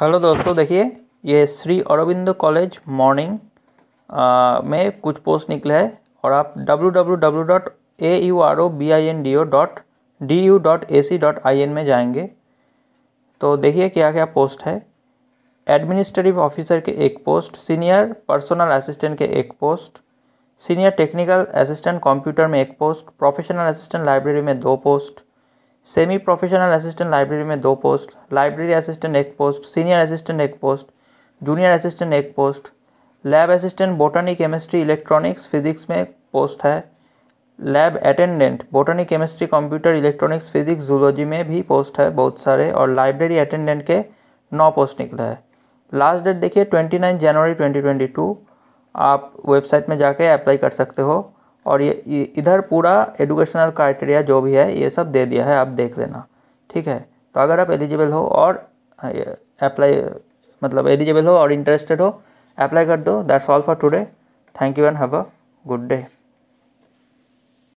hello दोस्तों देखिए ये श्री अरविंद कॉलेज मॉर्निंग में कुछ पोस्ट निकले है और आप W W W dot A U R O B I N D O dot D U dot A C dot I N में जाएंगे तो देखिए क्या क्या पोस्ट है एडमिनिस्ट्रेटिव ऑफिसर के एक पोस्ट सीनियर पर्सनल असिस्टेंट के एक post senior technical assistant computer में एक पोस्ट प्रोफेशनल असिस्टेंट लाइब्रेरी में दो post semi professional assistant library में दो पोस्ट लाइब्रेरी असिस्टेंट एक पोस्ट सीनियर असिस्टेंट एक पोस्ट जूनियर असिस्टेंट एक post lab assistant botany chemistry electronics physics में पोस्ट है lab attendant botany chemistry computer electronics physics zoology में भी पोस्ट है बहुत सारे और लाइब्रेरी अटेंडेंट के नौ पोस्ट निकले हैं लास्ट डेट देखिए twenty nine January twenty twenty two आप वेबसाइट में जाके अप्लाई कर सकते हो और ये इधर पूरा एडुकेशनल क्राइटेरिया जो भी है ये सब दे दिया है आप देख लेना ठीक है तो अगर आप एलिजिबल हो और अप्लाई हाँ, मतलब एलिजिबल हो और इंटरेस्टेड हो अप्लाई कर दो that's all for today thank you and have a good day